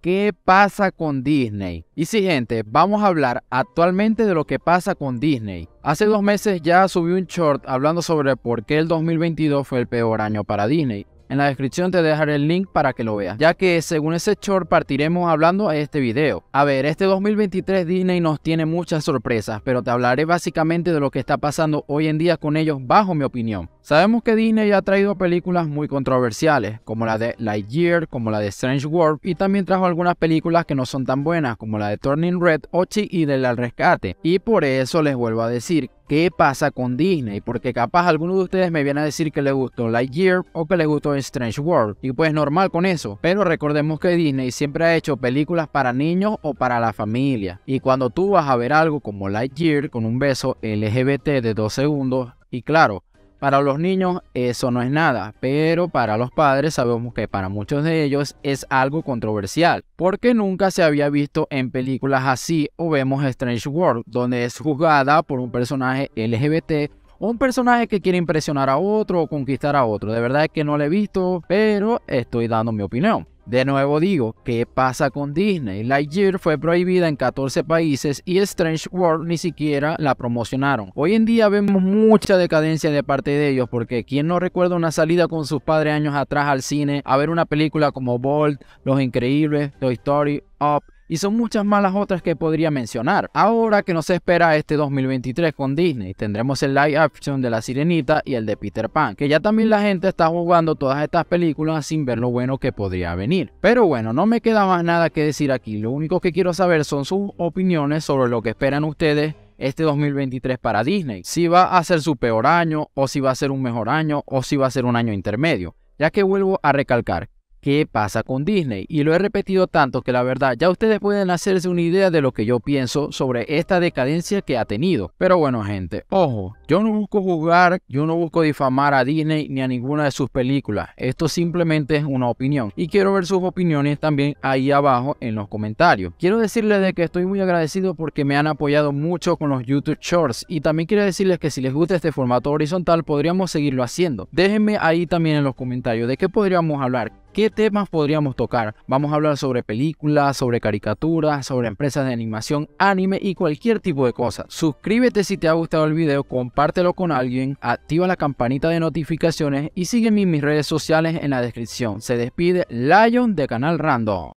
¿Qué pasa con Disney? Y sí gente, vamos a hablar actualmente de lo que pasa con Disney. Hace dos meses ya subí un short hablando sobre por qué el 2022 fue el peor año para Disney. En la descripción te dejaré el link para que lo veas, ya que según ese short partiremos hablando a este video. A ver, este 2023 Disney nos tiene muchas sorpresas, pero te hablaré básicamente de lo que está pasando hoy en día con ellos bajo mi opinión. Sabemos que Disney ha traído películas muy controversiales, como la de Lightyear, como la de Strange World, y también trajo algunas películas que no son tan buenas, como la de Turning Red, Ochi y del Al Rescate. Y por eso les vuelvo a decir qué pasa con Disney, porque capaz algunos de ustedes me viene a decir que le gustó Lightyear o que le gustó Strange World, y pues normal con eso, pero recordemos que Disney siempre ha hecho películas para niños o para la familia, y cuando tú vas a ver algo como Lightyear con un beso LGBT de 2 segundos, y claro, para los niños eso no es nada, pero para los padres sabemos que para muchos de ellos es algo controversial, porque nunca se había visto en películas así o vemos Strange World, donde es juzgada por un personaje LGBT o un personaje que quiere impresionar a otro o conquistar a otro. De verdad es que no lo he visto, pero estoy dando mi opinión. De nuevo digo, ¿qué pasa con Disney? Lightyear fue prohibida en 14 países y Strange World ni siquiera la promocionaron. Hoy en día vemos mucha decadencia de parte de ellos porque quien no recuerda una salida con sus padres años atrás al cine a ver una película como Bolt, Los Increíbles, Toy Story, Up y son muchas más las otras que podría mencionar. Ahora que nos espera este 2023 con Disney, tendremos el live action de La Sirenita y el de Peter Pan, que ya también la gente está jugando todas estas películas sin ver lo bueno que podría venir. Pero bueno, no me queda más nada que decir aquí, lo único que quiero saber son sus opiniones sobre lo que esperan ustedes este 2023 para Disney, si va a ser su peor año o si va a ser un mejor año o si va a ser un año intermedio, ya que vuelvo a recalcar qué pasa con Disney. Y lo he repetido tanto que la verdad ya ustedes pueden hacerse una idea de lo que yo pienso sobre esta decadencia que ha tenido. Pero bueno gente, ojo, yo no busco jugar, yo no busco difamar a Disney ni a ninguna de sus películas. Esto simplemente es una opinión. Y quiero ver sus opiniones también ahí abajo en los comentarios. Quiero decirles de que estoy muy agradecido porque me han apoyado mucho con los YouTube Shorts. Y también quiero decirles que si les gusta este formato horizontal podríamos seguirlo haciendo. Déjenme ahí también en los comentarios de qué podríamos hablar, ¿Qué temas podríamos tocar? Vamos a hablar sobre películas, sobre caricaturas, sobre empresas de animación, anime y cualquier tipo de cosa. Suscríbete si te ha gustado el video, compártelo con alguien, activa la campanita de notificaciones y sígueme en mis redes sociales en la descripción. Se despide Lion de Canal Random.